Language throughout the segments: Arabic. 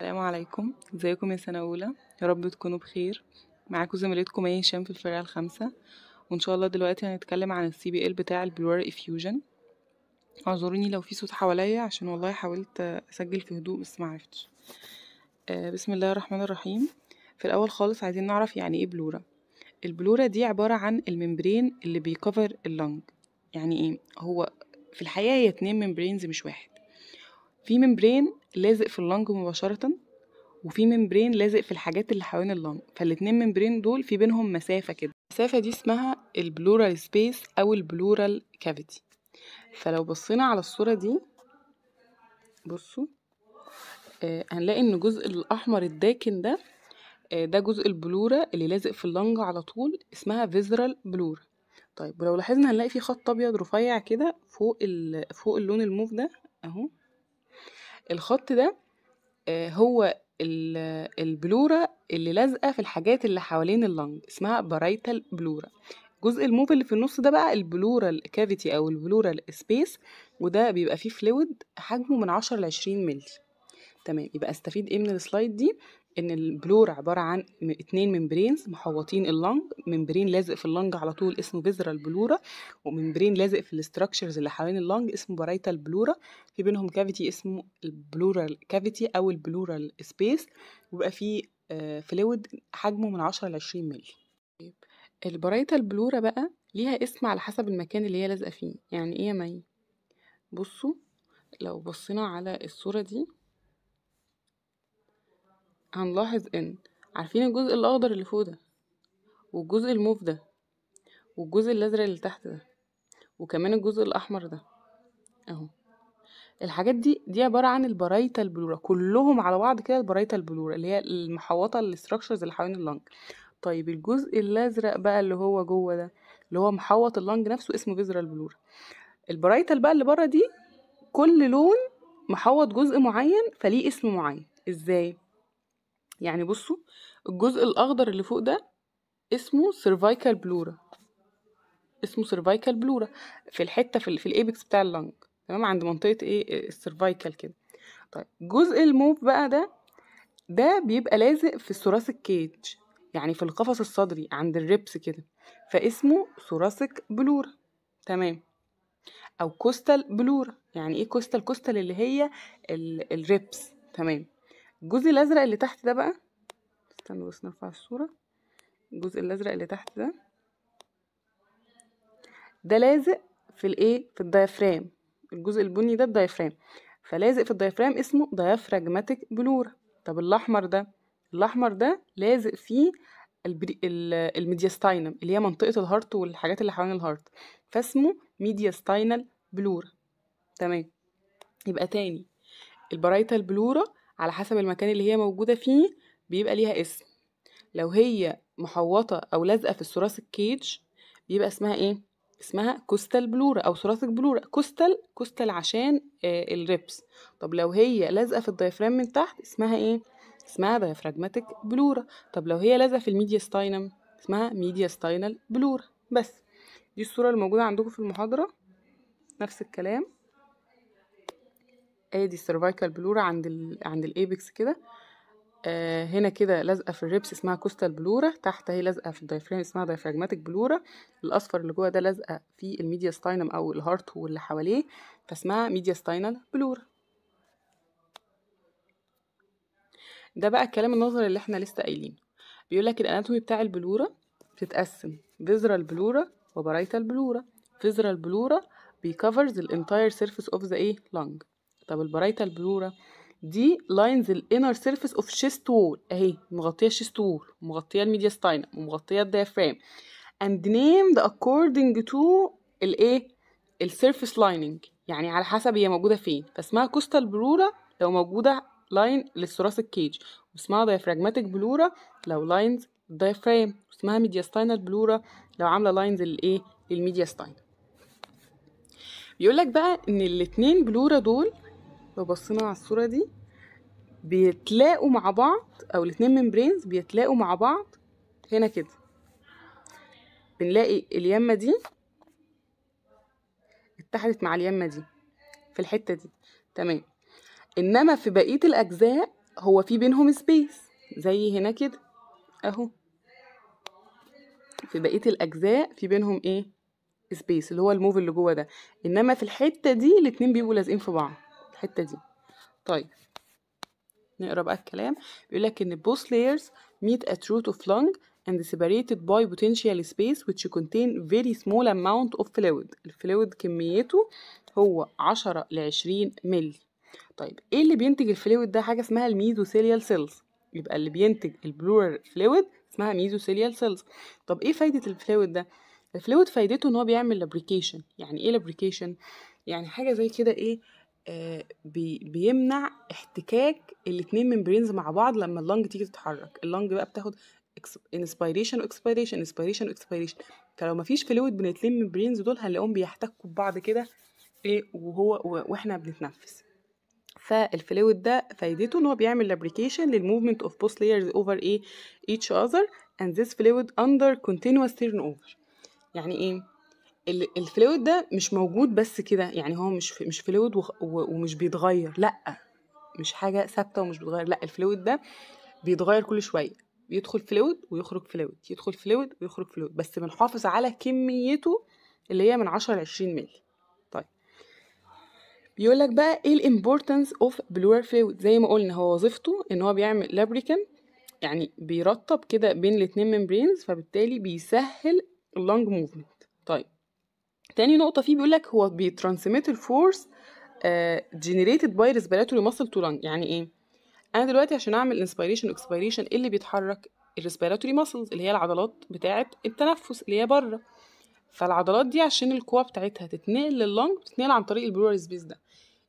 السلام عليكم ازيكم يا سنة أولى يا رب تكونوا بخير معاكم زميلتكم ايه هشام في الفرقة الخامسة وإن شاء الله دلوقتي هنتكلم عن السي بي ال بتاع البلور افيوجن اعذروني لو في صوت حواليا عشان والله حاولت أسجل في هدوء بس معرفتش آه بسم الله الرحمن الرحيم في الأول خالص عايزين نعرف يعني إيه بلورا البلورا دي عبارة عن الممبرين اللي بيكفر اللنج يعني إيه هو في الحقيقة هي اتنين ممبرينز مش واحد في ممبرين لازق في اللنج مباشرة وفي ممبرين لازق في الحاجات اللي حوالين اللنج فالاتنين ممبرين دول في بينهم مسافة كده المسافة دي اسمها البلورال سبيس أو البلورال كافيتي فلو بصينا على الصورة دي بصوا آه هنلاقي ان الجزء الاحمر الداكن ده آه ده جزء البلورة اللي لازق في اللنج على طول اسمها فيزرال بلور طيب ولو لاحظنا هنلاقي في خط ابيض رفيع كده فوق فوق اللون الموف ده اهو الخط ده آه، هو البلورة اللي لازقة في الحاجات اللي حوالين اللنج اسمها بارايتال بلورة الجزء الموف اللي في النص ده بقى البلورال كافيتي او البلورال سبيس وده بيبقى فيه فلويد حجمه من عشرة لعشرين ملي تمام يبقى استفيد ايه من السلايد دي ان البلور عباره عن اتنين ممبرينز محوطين اللنج ممبرين لازق في اللنج على طول اسمه بذرة البلورة وممبرين لازق في الاستراكشرز اللي حوالين اللنج اسمه بريتال البلورة في بينهم كافيتي اسمه البلورال كافيتي او البلورال سبيس ويبقى فيه فلويد آه، حجمه من 10 ل 20 مللي البريتال البلورة بقى ليها اسم على حسب المكان اللي هي لازقه فيه يعني ايه يا مي بصوا لو بصينا على الصوره دي هنلاحظ ان عارفين الجزء الاخضر اللي فوق ده والجزء الموف ده والجزء الازرق اللي تحت ده وكمان الجزء الاحمر ده اهو الحاجات دي دي عباره عن البرايتا البلورا كلهم على بعض كده البرايتا البلورا اللي هي المحوطه الاستراكشرز اللي حوالين اللنج طيب الجزء الازرق بقى اللي هو جوه ده اللي هو محوط اللنج نفسه اسمه فيزرال بلورا البرايتال بقى اللي بره دي كل لون محوط جزء معين فليه اسم معين ازاي يعني بصوا الجزء الأخضر اللي فوق ده اسمه سيرفايكال بلورا اسمه سيرفايكال بلورا في الحتة في, في الإيبكس بتاع اللنج تمام عند منطقة إيه السيرفايكال آه، كده طيب الجزء الموف بقى ده ده بيبقى لازق في الثوراسيك كيج يعني في القفص الصدري عند الريبس كده فاسمه ثوراسيك بلورا تمام او كوستال بلورا يعني ايه كوستال كوستال اللي هي الريبس تمام الجزء الازرق اللي تحت ده بقى استنوا بس نرفع الصوره الجزء الازرق اللي تحت ده ده لازق في الايه في الديافرام الجزء البني ده الديافرام فلازق في الديافرام اسمه ديافراجماتيك بلور طب الاحمر ده الاحمر ده لازق فيه الميدياستاينم اللي هي منطقه الهارت والحاجات اللي حوالين الهارت فاسمه ميدياستاينال بلورا تمام يبقى تاني البرايتال بلورا على حسب المكان اللي هي موجودة فيه بيبقى ليها اسم لو هي محوطة أو لازقة في الثراث الكيج بيبقى اسمها ايه؟ اسمها كوستال بلورا أو ثراثك بلورا كوستال كوستال عشان آه الريبس طب لو هي لازقة في الدايفرام من تحت اسمها ايه؟ اسمها دايفراجماتيك بلورا طب لو هي لازقة في الميديا ستاينم اسمها ميديا ستاينال بلورا بس دي الصورة اللي موجودة عندكم في المحاضرة نفس الكلام ادي السيرفايكال بلور عند الـ عند الايبكس كده آه هنا كده لازقه في الريبس اسمها كوستال بلورا تحت هي لازقه في الدايفرام اسمها دايفراجماتيك بلورا الاصفر اللي جوه ده لازقه في ستاينم او الهارت واللي حواليه فاسمها ستاينال بلورا ده بقى الكلام النظري اللي احنا لسه قايلينه بيقول لك الاناتومي بتاع البلورا بتتقسم فيزرال بلورا وبرايتال بلورا فيزرال بلورا بيكفرز الانتاير سيرفيس اوف ذا ايه لانج طب البرايتال بلورا دي لاينز الانر سيرفيس اوف شيست وول اهي مغطيه الشيست وول ومغطيه الميدياستاينم ومغطيه الديافرام اند نيمد اكوردنج تو الايه السيرفيس لايننج يعني على حسب هي موجوده فين فاسمها كوستال بلورا لو موجوده لاين للثوراسيك كيج واسمها دايفراجماتيك بلورا لو لاينز الدايفرام واسمها ميدياستاينال بلورا لو عامله لاينز للايه للميدياستاين بيقول لك بقى ان الاتنين بلورا دول لو بصينا على الصورة دي بيتلاقوا مع بعض او الاتنين ممبرينز بيتلاقوا مع بعض هنا كده بنلاقي اليمة دي اتحدت مع اليمة دي في الحتة دي تمام انما في بقية الاجزاء هو في بينهم سبيس زي هنا كده اهو في بقية الاجزاء في بينهم ايه سبيس اللي هو الموف اللي جوه ده انما في الحتة دي الاتنين بيبقوا لازقين في بعض الحته دي طيب نقرا بقى الكلام بيقول لك ان both layers meet at root of lung and separated by potential space which contain very small amount of fluid الفلويد كميته هو 10 ل 20 مل طيب ايه اللي بينتج الفلويد ده حاجه اسمها الميزوثيليال سيلز يبقى اللي بينتج البلورال فلويد اسمها ميزوثيليال سيلز طب ايه فايده الفلويد ده الفلويد فايدته ان هو بيعمل لابريكيشن يعني ايه لابريكيشن يعني حاجه زي كده ايه آه، بي بيمنع احتكاك الاتنين ممبرينز مع بعض لما اللنج تيجي تتحرك اللنج بقى بتاخد انسبيريشن واكسبيريشن انسبيريشن واكسبيريشن فلو مفيش فلويد بين من ممبرينز دول هنلاقيهم بيحتكوا ببعض كده ايه وهو واحنا بنتنفس فالفلويد ده فايدته ان هو بيعمل لابريكيشن للموفمنت اوف بوست لايرز اوفر ايه each other and this fluid under continuous turnover يعني ايه الفلويد ده مش موجود بس كده يعني هو مش مش فلويد ومش بيتغير لا مش حاجه ثابته ومش بتتغير لا الفلويد ده بيتغير كل شويه بيدخل فلويد ويخرج فلويد يدخل فلويد ويخرج فلويد بس بنحافظ على كميته اللي هي من 10 ل 20 مل طيب بيقول لك بقى ايه الامبورتنس اوف بلور فلويد زي ما قلنا هو وظيفته ان هو بيعمل لابريكان يعني بيرطب كده بين الاتنين ممبرينز فبالتالي بيسهل اللونج موفمنت طيب تاني نقطة فيه بيقول لك هو بيترانسميت الفورس جنريتد باي ريسبيراتوري ماسل تو لانج يعني ايه انا دلوقتي عشان اعمل انسبيريشن اكسبيريشن ايه اللي بيتحرك الريسبيراتوري ماسلز اللي هي العضلات بتاعه التنفس اللي هي بره فالعضلات دي عشان القوة بتاعتها تتنقل لللنج بتتنقل عن طريق البروري سبيس ده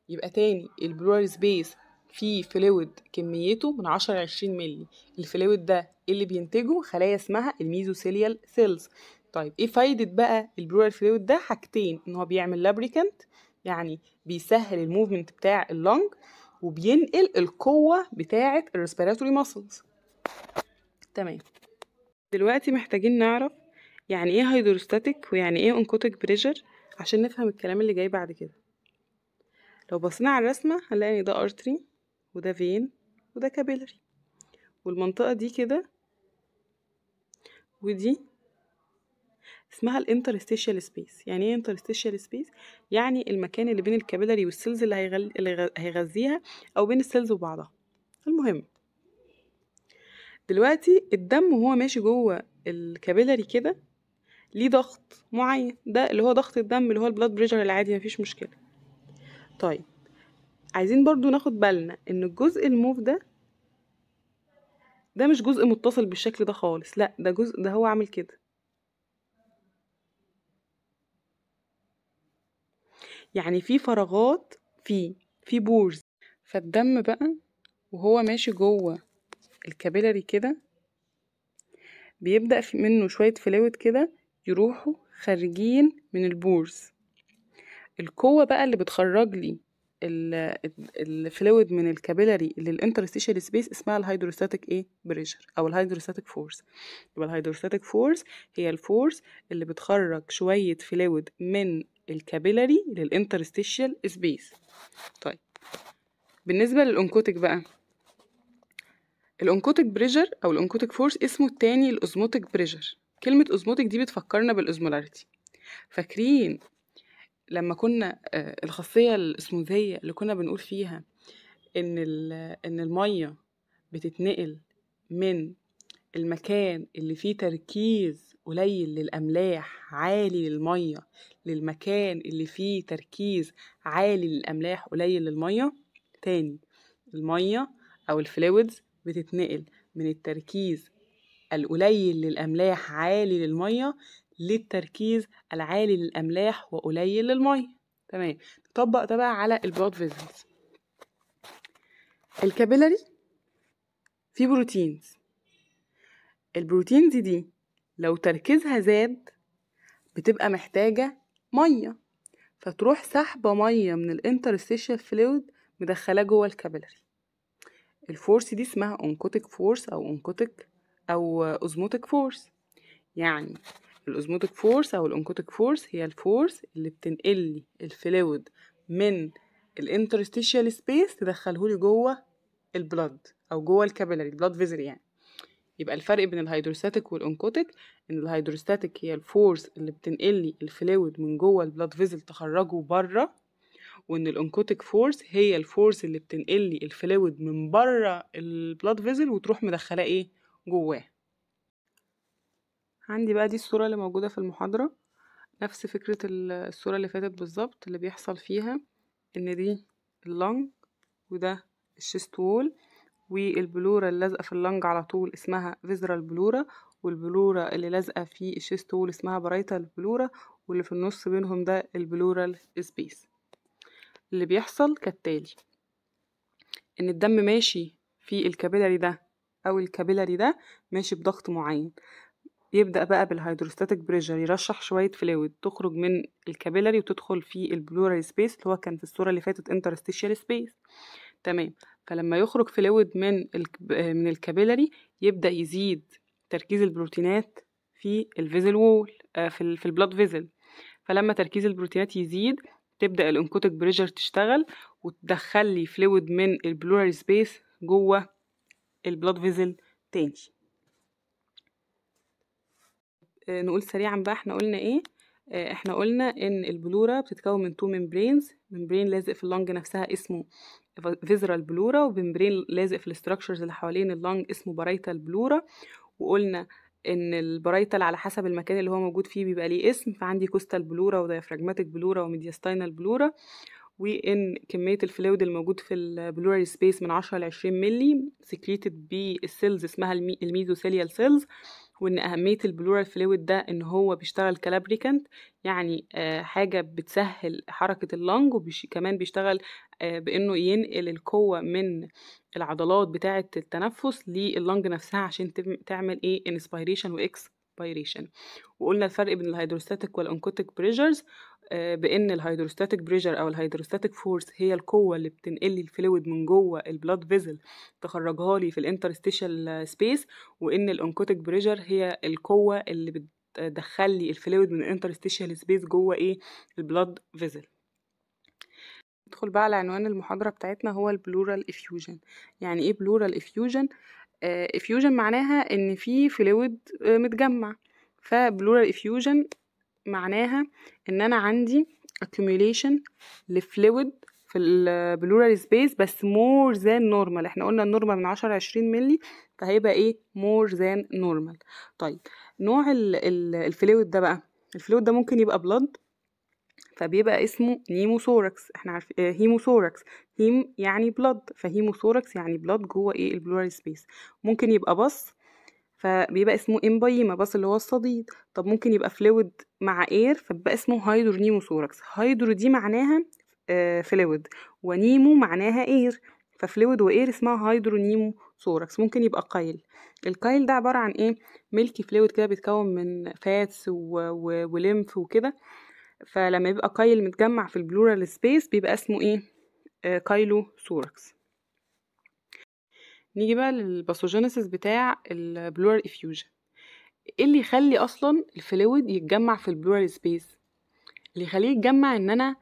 يبقى تاني البروري سبيس فيه فلويد كميته من 10 ل 20 مللي الفلويد ده إيه اللي بينتجه خلايا اسمها الميزوسيليال سيلز طيب ايه فايده بقى البلورال فلويد ده حاجتين ان هو بيعمل لابريكانت يعني بيسهل الموفمنت بتاع اللونج وبينقل القوه بتاعه الريسبيراتوري ماسلز تمام دلوقتي محتاجين نعرف يعني ايه هيدروستاتيك ويعني ايه انكوتيك بريشر عشان نفهم الكلام اللي جاي بعد كده لو بصينا على الرسمه هنلاقي ان ده ارتري وده فين وده كابيلري والمنطقه دي كده ودي اسمها الانترستيشال سبيس يعني ايه انترستيشال سبيس يعني المكان اللي بين الكابيلاري والسيلز اللي, هيغل... اللي هيغذيها او بين السيلز وبعضها المهم دلوقتي الدم وهو ماشي جوه الكابيلاري كده ليه ضغط معين ده اللي هو ضغط الدم اللي هو البلاد بريشر العادي مفيش مشكله طيب عايزين برضو ناخد بالنا ان الجزء الموف ده ده مش جزء متصل بالشكل ده خالص لا ده جزء ده هو عامل كده يعني في فراغات فيه في بورز فالدم بقى وهو ماشي جوه الكابيلاري كده بيبدأ في منه شوية فلويد كده يروحوا خارجين من البورز القوة بقى اللي بتخرج لي الفلويد من الكابيلاري للانترستيشال سبيس اسمها الهيدروستاتيك ايه بريشر او الهيدروستاتيك فورس يبقى الهيدروستاتيك فورس هي الفورس اللي بتخرج شويه فلويد من الكابيلاري للانترستيشال سبيس طيب بالنسبة للأنكوتك بقى الأنكوتك بريشر أو الأنكوتك فورس اسمه التاني الأزموتك بريشر كلمة أزموتك دي بتفكرنا بالأزمولاريتي فاكرين لما كنا آه، الخاصية الاسموزية اللي كنا بنقول فيها إن إن المية بتتنقل من المكان اللي فيه تركيز قليل للأملاح عالي للمية للمكان اللي فيه تركيز عالي للأملاح قليل للمية تاني المية أو الفلويدز بتتنقل من التركيز القليل للأملاح عالي للمية للتركيز العالي للأملاح وقليل للمية تمام نطبق ده بقى على البلوت فيزلز الكابيلاري فيه بروتينز البروتينز دي لو تركيزها زاد بتبقى محتاجة مية فتروح سحبة مية من الانترستيشال فلويد مدخلاه جوه الكابلري الفورس دي اسمها اونكوتيك فورس او اونكوتيك او اوزموتيك فورس يعني الاوزموتيك فورس او الانكوتيك فورس هي الفورس اللي بتنقلي الفلويد من الانترستيشال سبيس تدخله لي جوه البلد او جوه الكابلري البلد فيزر يعني يبقى الفرق بين الهيدروستاتيك والانكوتيك ان الهيدروستاتيك هي الفورس اللي بتنقل لي الفلويد من جوه البلاد فيزل تخرجه بره وان الانكوتيك فورس هي الفورس اللي بتنقل لي الفلويد من بره البلاد فيزل وتروح مدخلاه ايه جواه عندي بقى دي الصوره اللي موجوده في المحاضره نفس فكره الصوره اللي فاتت بالظبط اللي بيحصل فيها ان دي اللنج وده الشيست وول والبلورة اللي لازقة في اللنج على طول اسمها فيزرال بلورة والبلورة اللي لازقة في الشيست وول اسمها بريتال بلورة واللي في النص بينهم ده البلورال سبيس اللي بيحصل كالتالي ان الدم ماشي في الكابيلاري ده او الكابيلاري ده ماشي بضغط معين يبدأ بقى بالهيدروستاتيك بريشر يرشح شوية فلويد تخرج من الكابيلاري وتدخل في البلورال سبيس اللي هو كان في الصورة اللي فاتت انترستيشال سبيس تمام فلما يخرج فلويد من من الكابيلاري يبدا يزيد تركيز البروتينات في الفيزل وول آه، في في البلاد فيزل فلما تركيز البروتينات يزيد تبدا الانكوتيك بريجر تشتغل وتدخل لي فلويد من البلورال سبيس جوه البلاد فيزل تاني آه، نقول سريعا بقى احنا قلنا ايه آه، احنا قلنا ان البلورا بتتكون من تو ممبرينز ممبرين لازق في اللنج نفسها اسمه فيزرال بلورا وبمبرين لازق في الاستراكشرز اللي حوالين اللنج اسمه برايتال بلورا وقلنا ان البرايتال على حسب المكان اللي هو موجود فيه بيبقى ليه اسم فعندي كوستال بلورا وديافراجماتيك بلورا وميدياستاينال بلورا وان كميه الفلويد الموجود في البلوري سبيس من 10 ل 20 مللي سكريتد بالسيلز اسمها الميزوثيليال سيلز وان اهميه البلورال فلويد ده ان هو بيشتغل كلابريكانت يعني آه، حاجه بتسهل حركه اللنج وكمان بيشتغل آه، بانه ينقل القوه من العضلات بتاعه التنفس لللنج نفسها عشان تعمل ايه انسبيريشن واكسبيريشن وقلنا الفرق بين الهيدروستاتيك والانكوتيك بريشرز آه، بان الهيدروستاتيك بريشر او الهيدروستاتيك فورس هي القوه اللي بتنقل لي الفلويد من جوه البلاد فيزل تخرجها لي في الانترستيشال سبيس وان الانكوتيك بريشر هي القوه اللي بتدخل لي الفلويد من الانترستيشال سبيس جوه ايه البلاد فيزل ندخل بقى على عنوان المحاضره بتاعتنا هو البلورال افيوجن يعني ايه بلورال افيوجن افيوجن معناها ان في فلويد آه، متجمع فبلورال افيوجن معناها ان انا عندي accumulation لفلويد في البلورال سبيس بس مور ذان نورمال احنا قلنا النورمال من 10 ل 20 مللي فهيبقى ايه مور ذان نورمال طيب نوع الفلويد ده بقى الفلويد ده ممكن يبقى بلاد فبيبقى اسمه نيموثوركس احنا عارفين اه هيموثوركس هيم يعني بلاد فهيموثوركس يعني بلاد جوه ايه البلورال سبيس ممكن يبقى بص فبيبقى اسمه بس اللي هو الصديد طب ممكن يبقى فلويد مع اير فبقى اسمه هيدرونيموثوركس هيدرو دي معناها فلويد آه، ونيمو معناها اير ففلويد واير اسمها هيدرونيمو سوركس ممكن يبقى قايل القايل ده عبارة عن ايه ملكي فلويد كده بيتكون من فاتس وليمف وكده فلما يبقى قايل متجمع في البلورال سبيس بيبقى اسمه ايه كايلو آه، سوركس نيجي بقى للباثوجينيسيس بتاع البلور افيوجن ايه اللي يخلي اصلا الفلويد يتجمع في البلور سبيس اللي يخليه يتجمع ان انا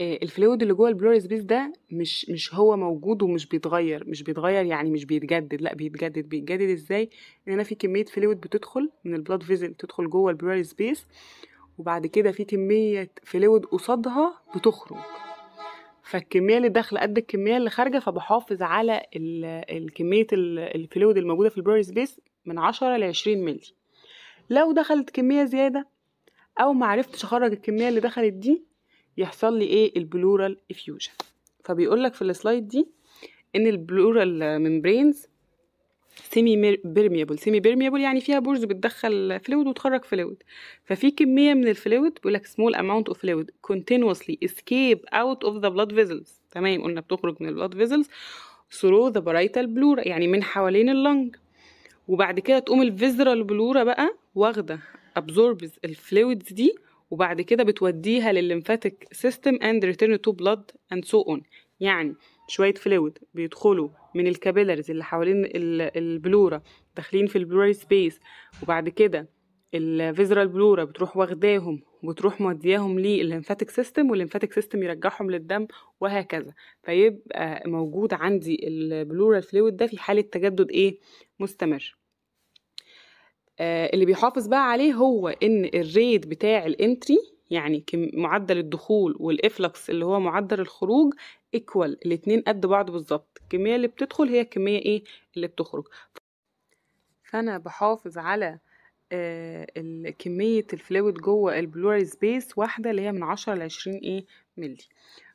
آه، الفلويد اللي جوه البلور سبيس ده مش مش هو موجود ومش بيتغير مش بيتغير يعني مش بيتجدد لا بيتجدد بيتجدد ازاي ان انا في كميه فلويد بتدخل من البلاد فيزل تدخل جوه البلور سبيس وبعد كده في كميه فلويد قصادها بتخرج فالكميه اللي داخله قد الكميه اللي خارجه فبحافظ على الكميه الفلويد الموجوده في البري سبيس من 10 ل 20 مللي لو دخلت كميه زياده او ما عرفتش اخرج الكميه اللي دخلت دي يحصل لي ايه البلورال افيوجن فبيقول لك في السلايد دي ان البلورال ميمبرينز سيمي بيرميبل سيمي بيرميبل يعني فيها برج بتدخل فلويد وتخرج فلويد ففي كميه من الفلويد بيقول لك سمول اماونت اوف فلويد كونتينوسلي اسكيب اوت اوف ذا بلاد فيزلز تمام قلنا بتخرج من البلاد فيزلز ثرو ذا parietal بلورا يعني من حوالين اللنج وبعد كده تقوم الفيزرال بلورا بقى واخده ابزوربز الفلويدز دي وبعد كده بتوديها للليمفاتيك سيستم اند ريتيرن تو بلاد اند سو اون يعني شوية فلويد بيدخلوا من الكابيلرز اللي حوالين البلورة داخلين في البلورال سبيس وبعد كده الفيزرال بلورا بتروح واخداهم وتروح مودياهم للليمفاتيك سيستم والليمفاتيك سيستم يرجعهم للدم وهكذا فيبقى موجود عندي البلورال فلويد ده في حاله تجدد ايه مستمر آه، اللي بيحافظ بقى عليه هو ان الريد بتاع الانتري يعني معدل الدخول والافلكس اللي هو معدل الخروج ايكوال الاتنين قد بعض بالظبط الكميه اللي بتدخل هي الكميه ايه اللي بتخرج فانا بحافظ على آه، كمية الفلويد جوه البلوري سبيس واحدة اللي هي من عشرة لعشرين ايه ملي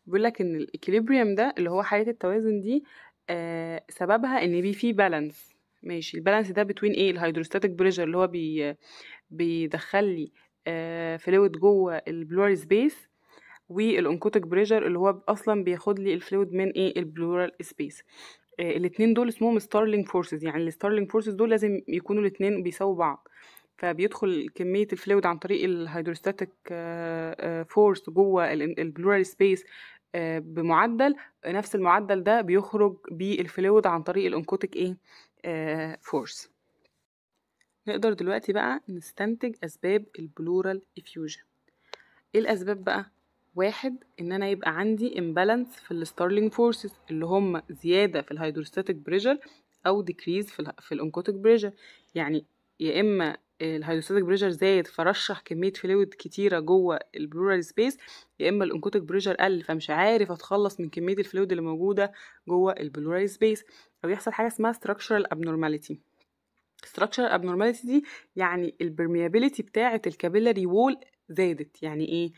بيقول لك ان الاكليبريم ده اللي هو حالة التوازن دي آه، سببها ان بي فيه بالانس ماشي البالانس ده بتوين ايه الهيدروستاتيك بريشر اللي هو بي بيدخل لي فلويد آه، جوه البلوري سبيس والانكوتك بريجر اللي هو اصلا بياخد لي الفلويد من ايه البلورال سبيس آه الاتنين دول اسمهم ستارلينج فورسز يعني الستارلينج فورسز دول لازم يكونوا الاتنين بيساووا بعض فبيدخل كمية الفلويد عن طريق الهيدروستاتيك آه، آه، فورس جوه البلورال سبيس آه، بمعدل نفس المعدل ده بيخرج بالفلويد عن طريق الانكوتيك ايه فورس نقدر دلوقتي بقى نستنتج اسباب البلورال افيوجن ايه الاسباب بقى واحد ان انا يبقى عندي امبالانس في الستارلينج فورسز اللي هم زياده في الهيدروستاتيك بريشر او ديكريز في, في الانكوتيك بريشر يعني يا اما الهيدروستاتيك بريشر زايد فرشح كميه فلويد كتيره جوه البلورال سبيس يا اما الانكوتيك بريشر قل فمش عارف اتخلص من كميه الفلويد اللي موجوده جوه البلورال سبيس او يحصل حاجه اسمها structural abnormality structural abnormality دي يعني البرميابيليتي بتاعه الكابيلاري وول زادت يعني ايه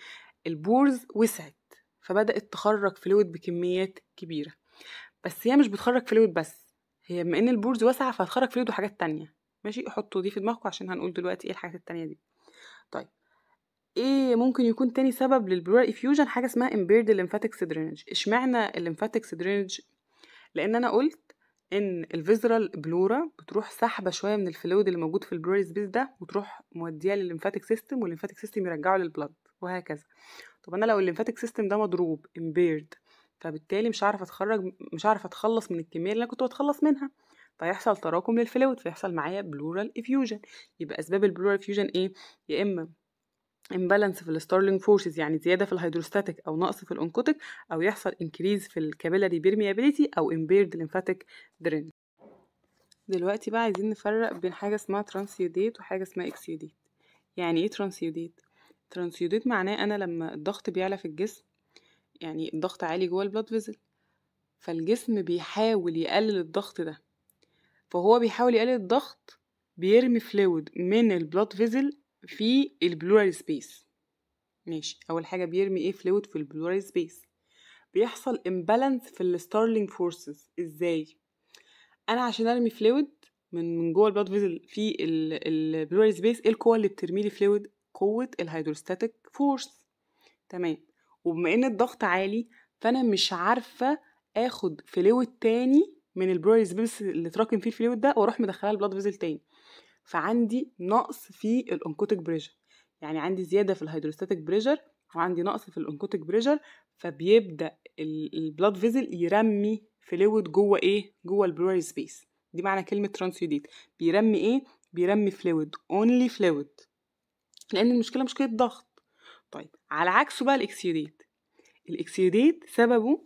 البورز وسعت فبدأت تخرج فلويد بكميات كبيرة بس هي مش بتخرج فلويد بس هي بما ان البورز واسعة فهتخرج فلويد وحاجات تانية ماشي حطوا دي في دماغكم عشان هنقول دلوقتي ايه الحاجات التانية دي طيب ايه ممكن يكون تاني سبب للبلورال افيوجن حاجه اسمها امبيرد الليمفاتيك درينج اشمعنى الليمفاتيك درينج لان انا قلت ان الفيزرال بلورا بتروح سحبه شويه من الفلويد اللي موجود في البلوري سبيس ده وتروح موديه للليمفاتيك سيستم والليمفاتيك سيستم يرجعه للبلد وهكذا طب انا لو الليمفاتيك سيستم ده مضروب امبيرد فبالتالي مش هعرف اتخرج مش هعرف اتخلص من الكميه اللي انا كنت بتخلص منها فيحصل تراكم للفلويد فيحصل معايا بلورال افيوجن يبقى اسباب البلورال افيوجن ايه يا اما امبالانس في الستارلينج فورسز يعني زياده في الهيدروستاتيك او نقص في الانكوتيك او يحصل انكريز في الكابيلاري بيرميابيليتي او امبيرد ليمفاتيك درين دلوقتي بقى عايزين نفرق بين حاجه اسمها ترانسيوديت وحاجه اسمها اكسيوديت يعني ايه ترانسيوديت ترانسيوديت معناه انا لما الضغط بيعلى في الجسم يعني الضغط عالي جوه البلاد فيزل فالجسم بيحاول يقلل الضغط ده فهو بيحاول يقلل الضغط بيرمي فلويد من البلاد فيزل في البلورال سبيس ماشي اول حاجه بيرمي ايه فلويد في البلورال سبيس بيحصل امبالانس في الستارلينج فورسز ازاي انا عشان ارمي فلويد من من جوه البلاد فيزل في البلورال سبيس ايه القوه اللي بترمي لي فلويد قوة الهيدروستاتيك فورس تمام وبما ان الضغط عالي فانا مش عارفة اخد فلويد تاني من البروري سبيس اللي تراكم فيه الفلويد ده واروح مدخلها البلاد فيزل تاني فعندي نقص في الانكوتيك بريجر يعني عندي زيادة في الهيدروستاتيك بريجر وعندي نقص في الانكوتيك بريجر فبيبدأ البلاد فيزل يرمي فلويد جوه ايه جوه البروري سبيس دي معنى كلمة ترانسيوديت بيرمي ايه بيرمي فلويد اونلي فلويد لان المشكله مشكله ضغط طيب على عكسه بقى الاكسيديت الاكسيديت سببه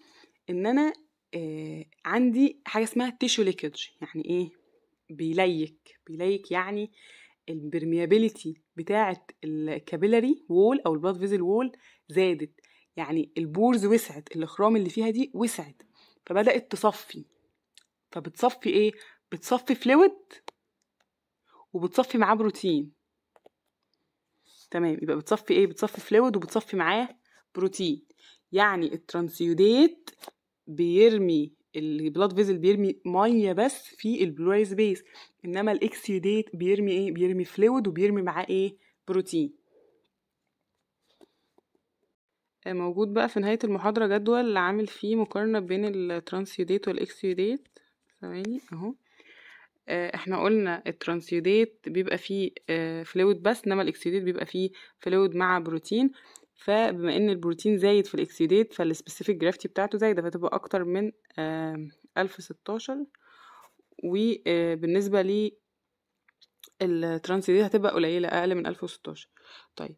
ان انا آه عندي حاجه اسمها تيشو ليكج يعني ايه بيليك بيليك يعني البرميابيليتي بتاعه الكابيلاري وول او البلاد فيزل وول زادت يعني البورز وسعت الاخرام اللي فيها دي وسعت فبدات تصفي فبتصفي ايه بتصفي فلويد وبتصفي معاه بروتين تمام يبقى بتصفي ايه بتصفي فلويد وبتصفي معاه بروتين يعني الترانسيوديت بيرمي البلاد فيزل بيرمي ميه بس في البلوراي سبيس انما الاكسيوديت بيرمي ايه بيرمي فلويد وبيرمي معاه ايه بروتين آه، موجود بقى في نهايه المحاضره جدول عامل فيه مقارنه بين الترانسيوديت والاكسيوديت ثواني اهو آه، احنا قلنا الترانسيوديت بيبقى فيه آه، فلويد بس انما الاكسيوديت بيبقى فيه فلويد مع بروتين فبما ان البروتين زايد في الاكسيوديت فالسبيسيفيك جرافتي بتاعته زايده فتبقى اكتر من الف ستاشر وبالنسبه آه، ل الترانسيوديت هتبقى قليله اقل من الف وستاشر طيب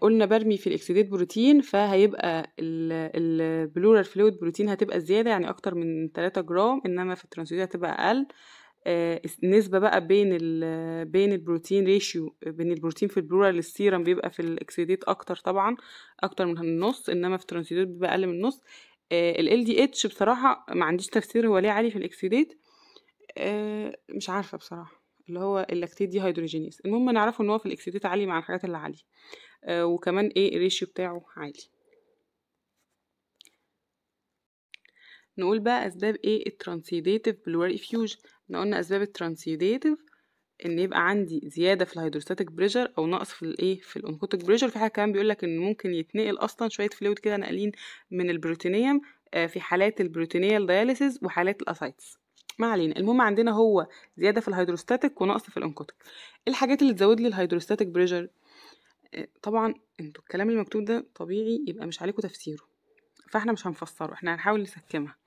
قلنا برمي في الاكسيديت بروتين فهيبقى البلورال فلويد بروتين هتبقى زياده يعني اكتر من 3 جرام انما في الترانسيوديت هتبقى اقل آه، النسبة بقى بين الـ بين البروتين ريشيو بين البروتين في البلورال للسيرم بيبقى في الاكسيديت اكتر طبعا اكتر من النص انما في الترانسيديت بيبقى اقل من النص آه، ال دي اتش بصراحة ما عنديش تفسير هو ليه عالي في الاكسيديت آه، مش عارفة بصراحة اللي هو اللاكتيت دي هيدروجينيز المهم نعرفه ان هو في الاكسيديت عالي مع الحاجات اللي عالية وكمان ايه الريشيو بتاعه عالي نقول بقى اسباب ايه الترانسيديتيف بلوري فيوج احنا قلنا اسباب الترانسيوديتيف ان يبقى عندي زياده في الهيدروستاتيك بريشر او نقص في الايه في الانكوتيك بريشر في حاجه كمان بيقول لك ان ممكن يتنقل اصلا شويه فلويد كده ناقلين من البروتينيوم آه، في حالات البروتينيال دياليسيس وحالات الاسايتس ما علينا المهم عندنا هو زياده في الهيدروستاتيك ونقص في الانكوتيك الحاجات اللي تزود لي الهيدروستاتيك آه، بريشر طبعا انتوا الكلام المكتوب ده طبيعي يبقى مش عليكم تفسيره فاحنا مش هنفسره احنا هنحاول نسكمها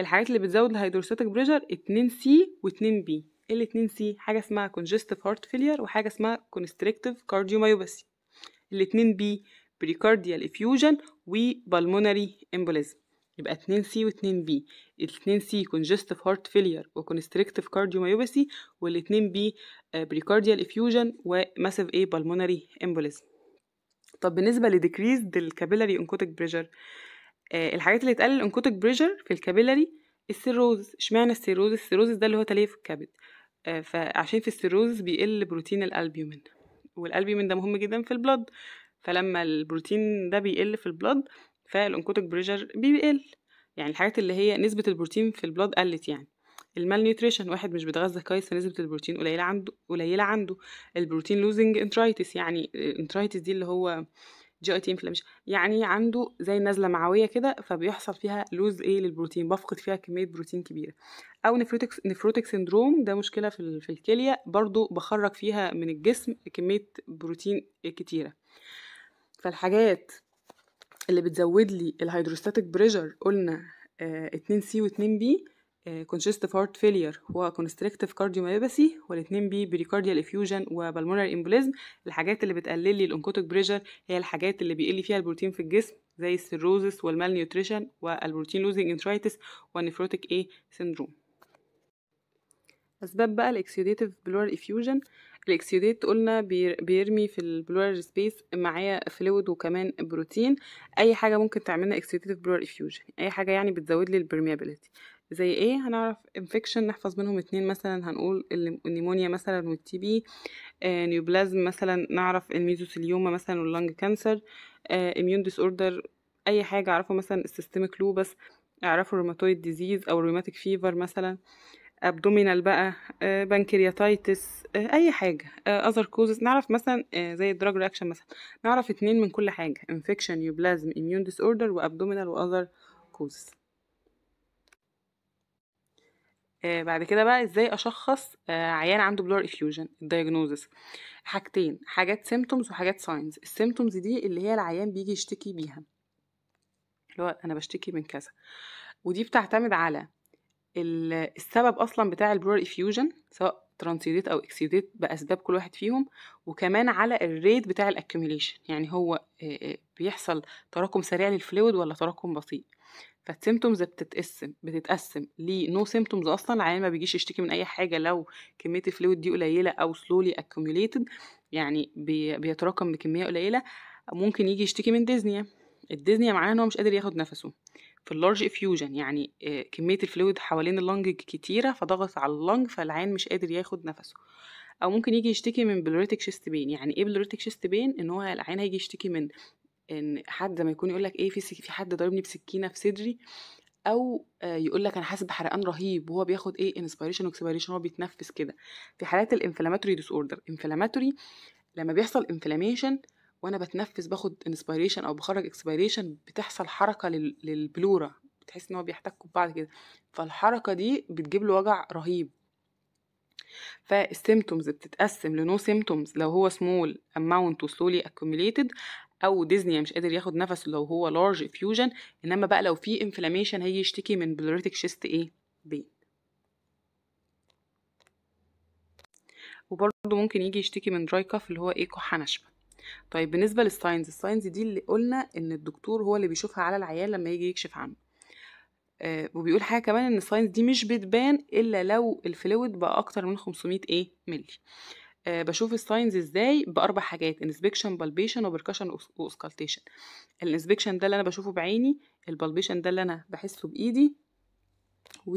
الحاجات اللي بتزود الهيدروستاتيك بريشر 2 سي و2 بي ال 2 سي حاجه اسمها كونجستيف هارت فيلير وحاجه اسمها كونستريكتيف constrictive ال2 بي بريكارديال افيوجن وبالمونري امبوليزم يبقى 2 سي و2 بي ال2 سي كونجستيف هارت فيلير وكونستريكتيف cardiomyopathy وال2 بي بريكارديال افيوجن وماسيف اي بالمونري امبوليزم طب بالنسبه لديكريز الكابيلاري انكوتيك بريشر آه، الحاجات اللي تقلل الانكوتك بريشر في الكابيلاري السيروز اشمعنى السيروز السيروز ده اللي هو تليف الكبد آه، فعشان في السيروز بيقل بروتين الالبيومين والالبيومين ده مهم جدا في البلد فلما البروتين ده بيقل في البلد فالانكوتك بريشر بيقل يعني الحاجات اللي هي نسبة البروتين في البلد قلت يعني المال نيوتريشن واحد مش بيتغذى كويس فنسبة البروتين قليلة عنده قليلة عنده البروتين لوزنج انترايتس يعني انترايتس آه، دي اللي هو جي اي تي انفلاميشن يعني عنده زي نزله معويه كده فبيحصل فيها لوز ايه للبروتين بفقد فيها كميه بروتين كبيره او نفروتك نفروتك سندروم ده مشكله في, في الكليه برضو بخرج فيها من الجسم كميه بروتين كتيره فالحاجات اللي بتزود لي الهيدروستاتيك بريشر قلنا آه، اتنين سي واتنين بي آه، congestive heart failure constrictive cardiomyopathy والاتنين بي بريكارديال effusion وبالمونر امبوليزم الحاجات اللي بتقلل لي الانكوتيك بريشر هي الحاجات اللي بيقل فيها البروتين في الجسم زي السيروزس نيوتريشن والبروتين لوزنج انترايتس والنفروتيك اي سيندروم اسباب بقى الاكسيوديتيف بلور افيوجن الاكسيوديت قلنا بيرمي في البلور سبيس معايا فلويد وكمان بروتين اي حاجه ممكن تعملنا اكسيوديتيف بلور افيوجن اي حاجه يعني بتزود لي البرميابيليتي زي ايه هنعرف انفكشن نحفظ منهم اتنين مثلا هنقول النيمونيا مثلا والتي بي نيوبلازم مثلا نعرف الميزوسيليوما مثلا واللنج كانسر اميون ديس اوردر اي حاجه اعرفه مثلا السيستميك لوبس اعرفه روماتويد ديزيز او روماتيك فيفر مثلا ابدومينال بقى آه بنكرياتايتس آه، اي حاجه اذر آه، كوزز نعرف مثلا آه، زي الدراج رياكشن مثلا نعرف اتنين من كل حاجه انفكشن نيوبلازم اميون ديس اوردر وابدومينال واذر كوزز آه، بعد كده بقى ازاي اشخص آه، عيان عنده بلور افيوجن الدايجنوزس حاجتين حاجات سيمتومز وحاجات ساينز السيمتومز دي اللي هي العيان بيجي يشتكي بيها اللي هو انا بشتكي من كذا ودي بتعتمد على السبب اصلا بتاع البلور افيوجن سواء ترانسيديت او اكسيديت باسباب كل واحد فيهم وكمان على الريت بتاع الاكيوميليشن يعني هو آه، بيحصل تراكم سريع للفلويد ولا تراكم بطيء فالسيمتومز بتتقسم بتتقسم لنو سيمتومز اصلا العيان ما بيجيش يشتكي من اي حاجه لو كميه الفلويد دي قليله او سلولي اكيوميوليتد يعني بي بيتراكم بكميه قليله ممكن يجي يشتكي من ديزنيا الديزنيا معناها ان هو مش قادر ياخد نفسه في اللارج افيوجن يعني آه، كميه الفلويد حوالين اللنج كتيره فضغط على اللنج فالعيان مش قادر ياخد نفسه او ممكن يجي يشتكي من بلوريتك شيست بين يعني ايه بلوريتك شيست بين ان هو العيان هيجي يشتكي من ان حد لما يكون يقول لك ايه في في حد ضاربني بسكينه في صدري او آه، يقول لك انا حاسس بحرقان رهيب وهو بياخد ايه انسبيريشن واكسبيريشن هو بيتنفس كده في حالات الانفلاماتوري ديس اوردر انفلاماتوري لما بيحصل انفلاميشن وانا بتنفس باخد انسبيريشن او بخرج اكسبيريشن بتحصل حركه للبلورا بتحس ان هو في ببعض كده فالحركه دي بتجيب له وجع رهيب فالسيمتومز بتتقسم لنو سيمتومز لو هو سمول اماونت وسلولي اكوميليتد او ديزني مش قادر ياخد نفس لو هو لارج افيوجن انما بقى لو في انفلاميشن هيجي يشتكي من بلوريتك شيست ايه بين وبرده ممكن يجي يشتكي من دراي كاف اللي هو ايكو حنشبه طيب بالنسبه للساينز الساينز دي اللي قلنا ان الدكتور هو اللي بيشوفها على العيان لما يجي يكشف عنه آه وبيقول حاجه كمان ان الساينز دي مش بتبان الا لو الفلويد بقى اكتر من 500 ايه مللي آه، بشوف الساينز ازاي باربع حاجات انسبكشن بالبيشن وبركشن واسكالتيشن الانسبكشن ده اللي انا بشوفه بعيني البالبيشن ده اللي انا بحسه بايدي و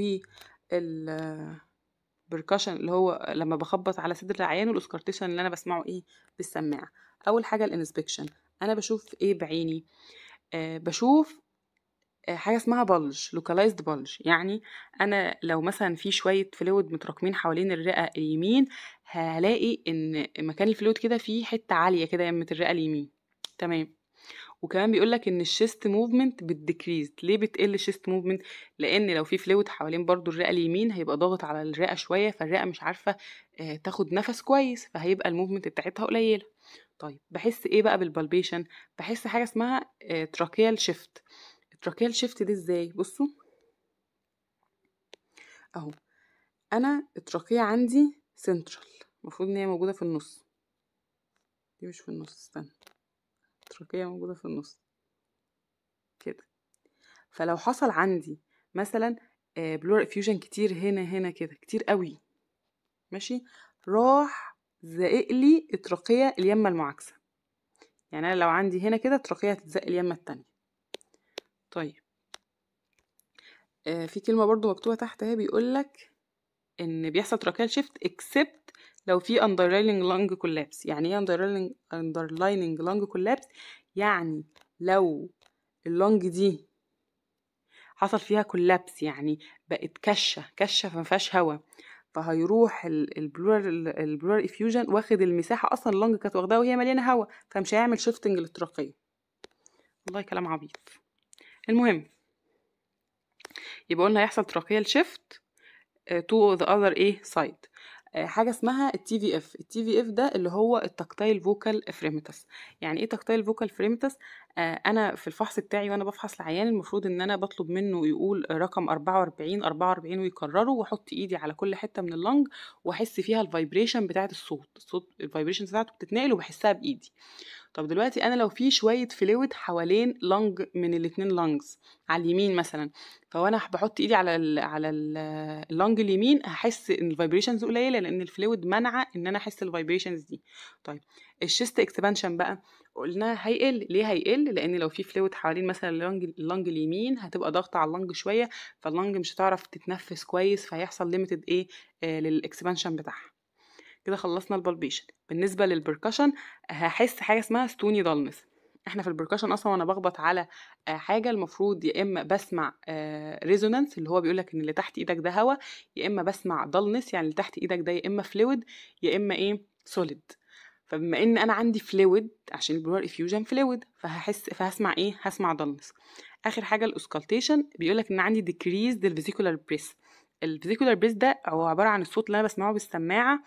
البركشن اللي هو لما بخبط على صدر العيان والاسكالتيشن اللي انا بسمعه ايه بالسماعه اول حاجه الانسبكشن انا بشوف ايه بعيني آه بشوف آه، حاجه اسمها بلج لوكالايزد بلج يعني انا لو مثلا في شويه فلويد متراكمين حوالين الرئه اليمين هلاقي ان مكان الفلويد كده فيه حته عاليه كده يمه الرئه اليمين تمام وكمان بيقول لك ان الشيست موفمنت بتديكريز ليه بتقل الشيست موفمنت لان لو في فلويد حوالين برضو الرئه اليمين هيبقى ضاغط على الرئه شويه فالرئه مش عارفه آه، تاخد نفس كويس فهيبقى الموفمنت بتاعتها قليله طيب بحس ايه بقى بالبالبيشن بحس حاجه اسمها تراكيال آه، شيفت التراكيال شيفت دي ازاي بصوا اهو انا التراكيه عندي سنترال المفروض ان هي موجوده في النص دي مش في النص استنى التراكيه موجوده في النص كده فلو حصل عندي مثلا بلور آه، افيوجن كتير هنا هنا كده كتير قوي ماشي راح زائق لي التراقية اليمة المعاكسة يعني أنا لو عندي هنا كده التراقية هتتزق اليمة التانية طيب آه في كلمة برضو مكتوبة تحت بيقول بيقولك إن بيحصل تراكيال شيفت اكسبت لو في اندرلايننج lung collapse يعني ايه اندرلايننج underlying lung collapse يعني لو اللونج دي حصل فيها كولابس يعني بقت كشة كشة ما فيهاش هوا فهيروح البلورال البلور افيوجن واخد المساحة أصلا اللونج كانت واخداها وهي مليانة هوا فمش هيعمل شيفتنج للتراقيه والله كلام عبيط المهم يبقى قلنا هيحصل تراكيال شيفت تو ذا اذر ايه سايد حاجه اسمها التي في اف التي في اف ده اللي هو التكتايل فوكال فريمتس يعني ايه تكتايل فوكال فريمتس آه، أنا في الفحص بتاعي وأنا بفحص العيان المفروض إن أنا بطلب منه يقول رقم 44 44 ويكرره وأحط إيدي على كل حتة من اللنج وأحس فيها الفايبريشن بتاعة الصوت الصوت الفايبريشن بتاعته بتتنقل وبحسها بإيدي طب دلوقتي انا لو في شويه فلويد حوالين لنج من الاتنين لنجز على اليمين مثلا فوانا بحط ايدي على الـ على اللنج اليمين هحس ان الفايبريشنز قليله لان الفلويد منع ان انا احس الفايبريشنز دي طيب الشيست اكسبانشن بقى قلنا هيقل ليه هيقل لان لو في فلويد حوالين مثلا اللونج, اللونج اليمين هتبقى ضاغطه على اللونج شويه فاللونج مش هتعرف تتنفس كويس فهيحصل ليميتد ايه آه للاكسبانشن بتاعها كده خلصنا البالبيشن بالنسبه للبركشن هحس حاجه اسمها ستوني ضلنس احنا في البركشن اصلا وانا بخبط على آه، حاجه المفروض يا اما بسمع ريزونانس آه، اللي هو بيقولك ان اللي تحت ايدك ده هوا يا اما بسمع ضلنس يعني اللي تحت ايدك ده يا اما فلويد يا اما ايه سوليد فبما ان انا عندي فلويد عشان البلور افيوجن فلويد فهحس فهسمع ايه هسمع ضلنس اخر حاجه الاوسكالتيشن بيقولك ان عندي ديكريز للفيزيكولار بريس الفيزيكولار بريس ده هو عباره عن الصوت اللي انا بسمعه بالسماعه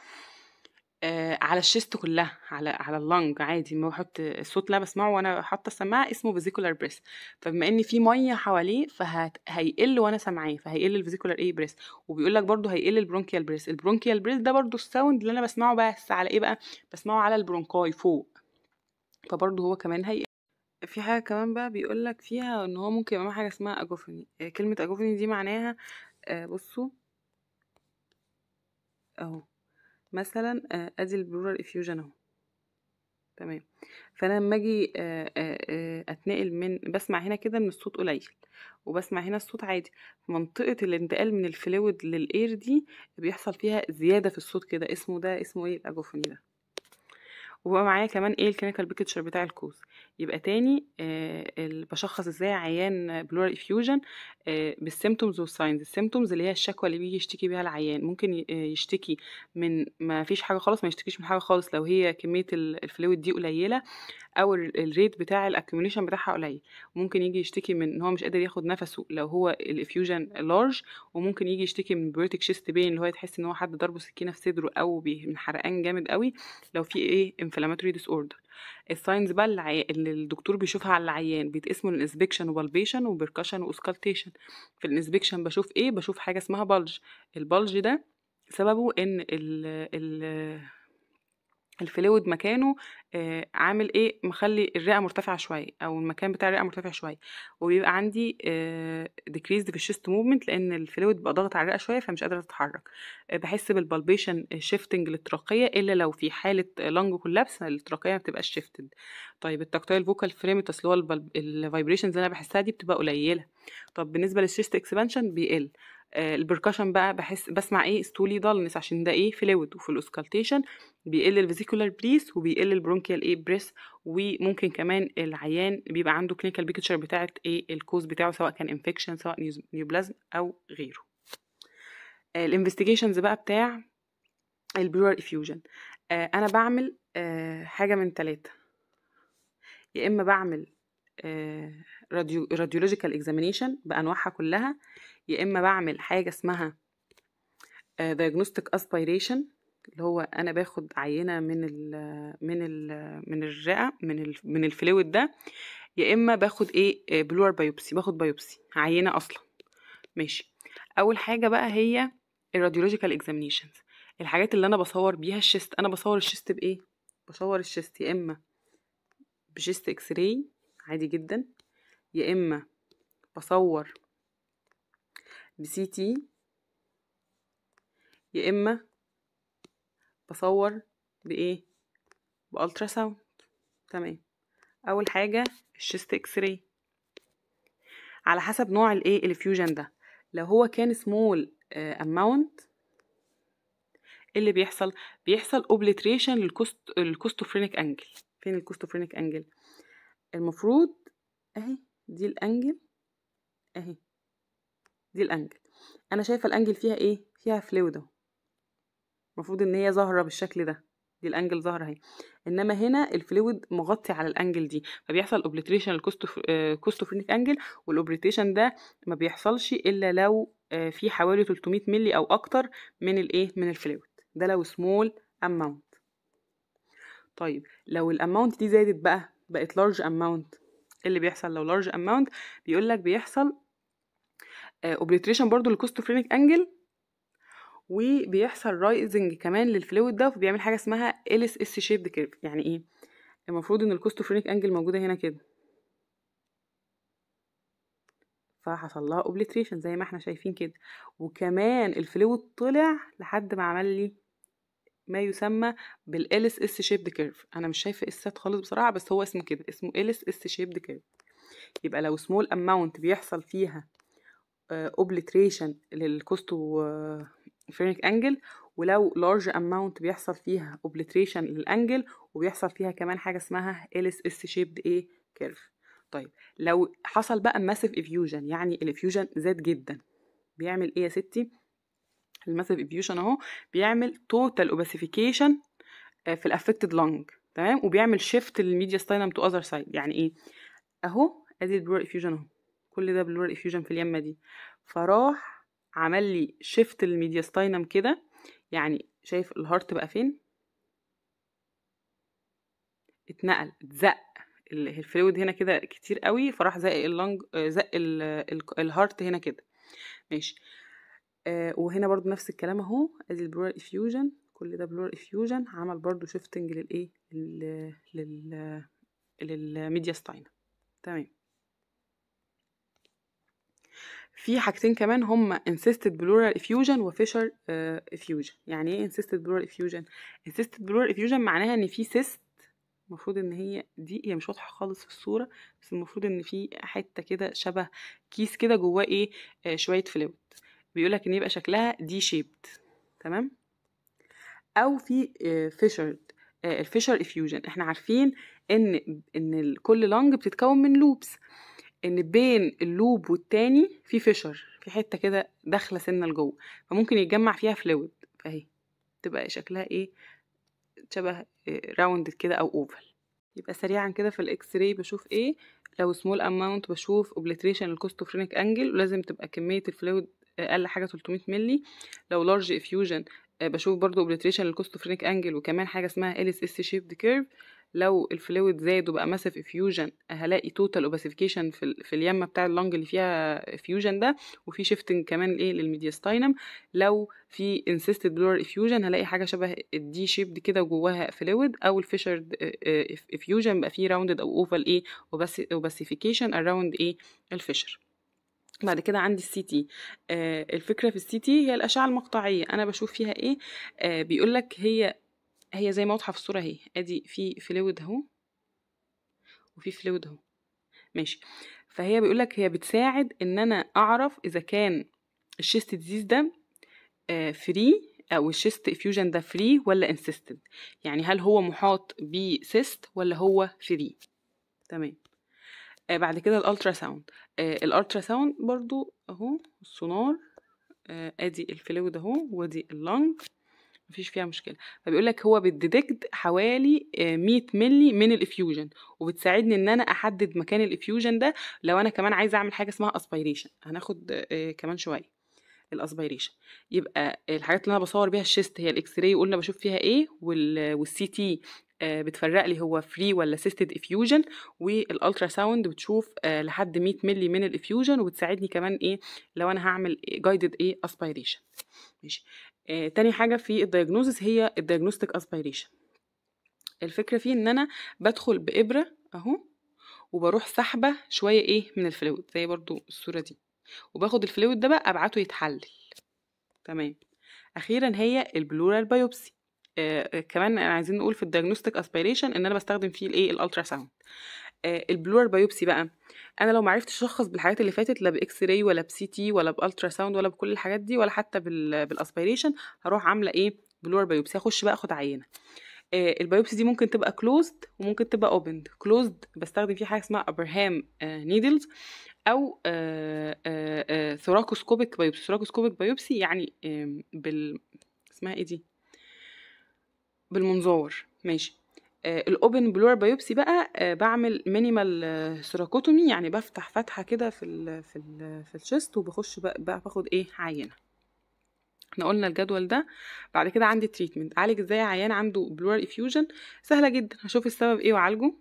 آه، على الشيست كلّها، على على اللنج عادي، ما بحط الصوت اللي أنا وأنا حاطة السماعة اسمه فيزيكولار بريس فبما إن في مَيّة حواليه فهيقل وأنا سامعاه، فهيقِل الفيزيكولار اي بريس وبيقول لك برضه هيقِل البرونكيال بريس البرونكيال بريس ده برضه الساوند اللي أنا بسمعه بس على إيه بقى، بسمعه على البرونكاي فوق، فبرضه هو كمان هيقِل. في حاجة كمان بقى بيقول لك فيها إن هو ممكن يبقى معاه حاجة اسمها اجوفني آه، كلمة اجوفني دي معناها آه، بُصّوا أهو. مثلا آه، ادي البلورال افيوجن اهو تمام فانا لما اجي آه، آه، اتنقل من بسمع هنا كده ان الصوت قليل وبسمع هنا الصوت عادي منطقه الانتقال من الفلويد للاير دي بيحصل فيها زياده في الصوت كده اسمه ده اسمه ايه الاجوفوني ده وبقى معايا كمان ايه الكلينيكال بيكتشر بتاع الكوز يبقى تاني آه بشخص ازاي عيان بلورال افيوجن آه بالسيمتومز والساينز السيمتومز اللي هي الشكوى اللي بيجي يشتكي بيها العيان ممكن آه، يشتكي من ما فيش حاجه خالص ما يشتكيش من حاجه خالص لو هي كميه الفلويد دي قليله او الريت بتاع الاكيوميليشن بتاعها قليل ممكن يجي يشتكي من ان هو مش قادر ياخد نفسه لو هو الافيوجن لارج وممكن يجي يشتكي من بيرتك شيست بين اللي هو تحس ان هو حد ضربه سكينه في صدره او من حرقان جامد قوي لو في ايه انفلاماتوري ديس اوردر الساينز بقى اللي الدكتور بيشوفها على العيان بيتقسموا للانسبكشن وبالبيشن وبركشن واسكالتيشن في الانسبكشن بشوف ايه بشوف حاجه اسمها بلج البلج ده سببه ان ال ال الفلويد مكانه آه عامل ايه مخلي الرئه مرتفعه شويه او المكان بتاع الرئه مرتفع شويه وبيبقى عندي ديكريزد في الشيست موفمنت لان الفلويد بقى ضاغط على الرئه شويه فمش قادره تتحرك آه بحس بالبالبيشن شيفتنج للتراقيه الا لو في حاله لانج كولابس التراقيه ما بتبقاش شيفتد طيب التكتايل فوكال فريمتس اللي هو الفايبريشنز اللي انا بحسها دي بتبقى قليله طب بالنسبه للشيست اكسبانشن بيقل آه، البركشن بقى بحس بسمع ايه ستولي ضلنس عشان ده ايه فلويد وفي الاوسكالتيشن بيقل الفيزيكولار بريس وبيقل البرونكيال ايه بريس وممكن كمان العيان بيبقى عنده كلينيكال بيكتشر بتاعه ايه الكوز بتاعه سواء كان انفكشن سواء نيوبلازم او غيره آه، الانفستيجيشنز بقى بتاع البلورال افيوجن آه، انا بعمل حاجه من ثلاثه يا اما بعمل آه، راديولوجيكال اكزامينيشن بانواعها كلها يا اما بعمل حاجه اسمها دايجنوستيك آه، اسبيريشن اللي هو انا باخد عينه من الـ من الـ من الرئه من الـ من الفلويد ده يا اما باخد ايه بلور آه، بايوبسي باخد بايوبسي عينه اصلا ماشي اول حاجه بقى هي الراديولوجيكال اكزامينيشنز الحاجات اللي انا بصور بيها الشيست انا بصور الشيست بايه بصور الشيست يا اما بجست اكس راي عادي جدا يا اما بصور بسي تي يا اما بصور بايه بالترا ساوند تمام اول حاجه الشيست اكس راي على حسب نوع الايه الفيوجن ده لو هو كان سمول اماونت آه، اللي بيحصل بيحصل اوبليتريشن للكوست الكوستوفرينيك انجل فين الكوستوفرينيك انجل المفروض اهي دي الانجل اهي دي الانجل انا شايفه الانجل فيها ايه فيها فلويد اهو المفروض ان هي ظاهره بالشكل ده دي الانجل ظاهره اهي انما هنا الفلويد مغطي على الانجل دي فبيحصل اوبليتريشن الكوستوفرينيك انجل والاوبليتريشن ده ما بيحصلش الا لو آه، في حوالي 300 مللي او اكتر من الايه من الفلويد ده لو سمول اماونت طيب لو الاماونت دي زادت بقى بقت لارج اماونت ايه اللي بيحصل لو لارج اماونت بيقول لك بيحصل اوبليتريشن آه، برضو للكوستوفرينيك انجل وبيحصل رايزنج كمان للفلويد ده فبيعمل حاجه اسمها اس اس شيبد كيرف يعني ايه المفروض ان الكوستوفرينيك انجل موجوده هنا كده فحصل لها اوبليتريشن زي ما احنا شايفين كده وكمان الفلويد طلع لحد ما عمل لي ما يسمى بالالس اس شيبد كيرف انا مش شايفه اسات خالص بصراحه بس هو اسمه كده اسمه الس اس شيبد كيرف يبقى لو سمول اماونت بيحصل فيها اوبليتريشن للكوستو فيرنيك انجل ولو لارج اماونت بيحصل فيها اوبليتريشن للانجل وبيحصل فيها كمان حاجه اسمها الس اس شيبد ايه كيرف طيب لو حصل بقى ماسيف افيوجن يعني الافيوجن زاد جدا بيعمل ايه يا ستي الماسيف افيوشن اهو بيعمل توتال اوباسيفيكيشن آه، في الافكتد لنج تمام وبيعمل شيفت للميديا ستاينم تو اذر سايد يعني ايه اهو ادي البلور افيوجن اهو كل ده بلور افيوجن في اليمه دي فراح عمل لي شيفت للميديا ستاينم كده يعني شايف الهارت بقى فين اتنقل اتزق الفلويد هنا كده كتير قوي فراح زق اللنج آه، زق الهارت هنا كده ماشي آه وهنا برضو نفس الكلام اهو ادي البلورال افيوجن كل ده بلورال افيوجن عمل برضو شيفتنج للايه لل للميديا ستاين تمام في حاجتين كمان هما insisted بلورال effusion وفيشر آه، effusion يعني ايه insisted بلورال effusion insisted بلورال effusion معناها ان في سيست المفروض ان هي دي هي مش واضحه خالص في الصوره بس المفروض ان في حته كده شبه كيس كده جواه ايه آه شويه فلويد بيقولك ان يبقى شكلها دي شيبت تمام او في فيشر الفيشر افيوجن احنا عارفين ان ان كل لونج بتتكون من لوبس ان بين اللوب والتاني في فيشر في حته كده داخله سنه لجوه فممكن يتجمع فيها فلويد فاهي تبقى شكلها ايه شبه راوند آه، كده او اوفل يبقى سريعا كده في الاكس راي بشوف ايه لو سمول اماونت بشوف اوبليتريشن الكوستوفرينيك انجل ولازم تبقى كميه الفلويد اقل حاجه 300 مللي لو لارج افيوجن آه، بشوف برضو اوبليتريشن للكوستوفرينيك انجل وكمان حاجه اسمها ال اس اس شيبد كيرف لو الفلويد زاد وبقى ماسف افيوجن هلاقي توتال اوباسيفيكيشن في, في اليمه بتاع اللنج اللي فيها افيوجن ده وفي شيفتنج كمان الايه للميدياستاينم لو في انسيستد بلور افيوجن هلاقي حاجه شبه الدي شيبد كده وجواها فلويد او الفيشرد افيوجن آه، آه، بقى فيه راوندد او اوفال ايه اوباسيفيكيشن اراوند ايه الفيشر بعد كده عندي السي تي آه، الفكره في السي تي هي الاشعه المقطعيه انا بشوف فيها ايه آه، بيقول لك هي هي زي ما واضحه في الصوره اهي ادي في فلويد اهو وفي فلويد اهو ماشي فهي بيقول لك هي بتساعد ان انا اعرف اذا كان الشيست ديزيز ده فري آه، او الشيست افيوجن ده فري ولا انسيستد يعني هل هو محاط بسيست ولا هو فري تمام آه بعد كده الالترا ساوند آه الالترا ساوند برضو اهو السونار آه ادي الفلويد اهو ودي اللنج مفيش فيها مشكله فبيقول لك هو بتديتكت حوالي 100 آه، ملي من الافيوجن وبتساعدني ان انا احدد مكان الافيوجن ده لو انا كمان عايزه اعمل حاجه اسمها اسبيريشن هناخد آه، كمان شويه الاسبيريشن يبقى الحاجات اللي انا بصور بيها الشيست هي الاكس راي وقلنا بشوف فيها ايه والسي تي آه، بتفرق لي هو فري ولا سيستد افيوجن والالترا ساوند بتشوف آه، لحد 100 مللي من الافيوجن وبتساعدني كمان ايه لو انا هعمل جايدد ايه اسبيريشن ماشي آه، تاني حاجه في الدايجنوستس هي الدايجنوستيك اسبيريشن الفكره فيه ان انا بدخل بابره اهو وبروح سحبه شويه ايه من الفلويد زي برضو الصوره دي وباخد الفلويد ده بقى ابعته يتحلل تمام اخيرا هي البلورال بايوبسي آه، آه، كمان عايزين نقول في الدياجنوستيك اسبيريشن ان انا بستخدم فيه الايه الالترا آه، ساوند البلور بايوبسي بقى انا لو ما عرفتش اشخص بالحاجات اللي فاتت لا باكس راي ولا بسي تي ولا بالترا ساوند ولا بكل الحاجات دي ولا حتى بالاسبيريشن هروح عامله ايه بلور بايوبسي هخش بقى اخد عينه البايوبسي دي ممكن تبقى كلوزد وممكن تبقى اوبند كلوزد بستخدم فيه حاجه اسمها ابرهام نيدلز او ثوراكوسكوبيك بايوبسي ثوراكوسكوبيك بايوبسي يعني بال اسمها ايه دي بالمنظار ماشي آه الاوبن بلور بايوبسي بقى آه بعمل مينيمال آه، سيراكوتومي يعني بفتح فتحه كده في الـ في الـ في الشيست وبخش بقى, بقى باخد ايه عينه احنا قلنا الجدول ده بعد كده عندي تريتمنت اعالج ازاي عيان عنده بلور افيوجن سهله جدا هشوف السبب ايه واعالجه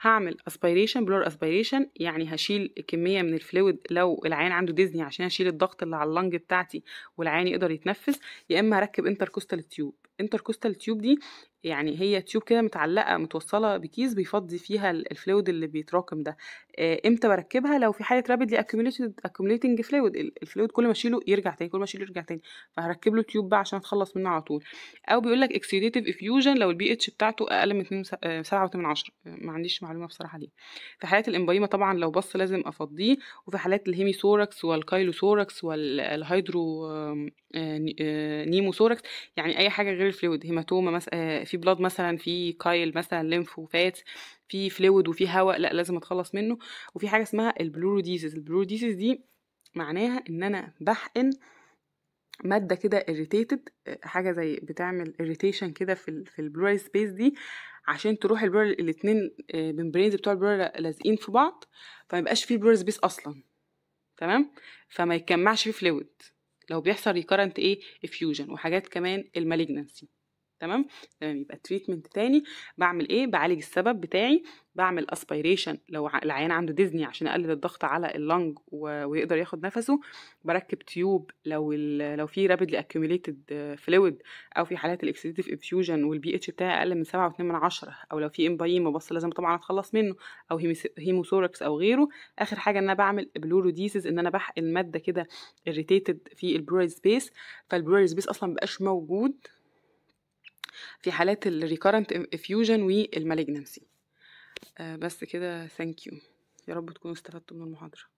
هعمل اسبيريشن بلور اسبيريشن يعني هشيل كميه من الفلويد لو العيان عنده ديزني عشان اشيل الضغط اللي على اللنج بتاعتي والعيان يقدر يتنفس يا اما هركب انتركوستال تيوب انتركوستال تيوب دي يعني هي تيوب كده متعلقه متوصله بكيس بيفضي فيها الفلويد اللي بيتراكم ده آه امتى بركبها لو في حاله رابدلي اكيوميليتد اكيوميليتنج فلويد الفلويد كل ما اشيله يرجع تاني كل ما اشيله يرجع تاني فهركب له تيوب بقى عشان اتخلص منه على طول او بيقول لك اكسيديتيف افيوجن لو البي اتش بتاعته اقل من 7.8 آه، آه، ما عنديش معلومه بصراحه ليه في حالات الامبايما طبعا لو بص لازم افضيه وفي حالات الهيميثوركس والكايلوثوركس والهيدرو آه، نيموثوركس يعني اي حاجه غير الفلويد هيماتوما مثلا في في بلاد مثلا في كايل مثلا ليمف وفات في فلويد وفي هواء لا لازم اتخلص منه وفي حاجه اسمها البلوروديسيس البلوروديسيس دي معناها ان انا بحقن ماده كده اريتيتد حاجه زي بتعمل اريتيشن كده في في البلورال سبيس دي عشان تروح البلور الاثنين ممبرينز آه، بتوع البلور لازقين في بعض فما يبقاش في بلور سبيس اصلا تمام فما يتجمعش فيه فلويد لو بيحصل ريكارنت ايه افيوجن وحاجات كمان المالجنسي تمام تمام يبقى تريتمنت تاني بعمل ايه بعالج السبب بتاعي بعمل اسبيريشن لو العيان عنده ديزني عشان اقلل الضغط على اللنج ويقدر ياخد نفسه بركب تيوب لو ال لو في رابيدلي اكيوميليتد فلويد او في حالات الاكسيديتيف انفيوجن والبي اتش بتاعي اقل من 7.2 او لو في امبايم بص لازم طبعا اتخلص منه او هيموثوركس او غيره اخر حاجه ان انا بعمل بلوروديسيس ان انا بحقن ماده كده اريتيتد في البرويد سبيس فالبرويد سبيس اصلا مبقاش موجود في حالات الريكارنت افيوجن والمالجنسي بس كده ثانك يو يا رب تكونوا استفدتوا من المحاضره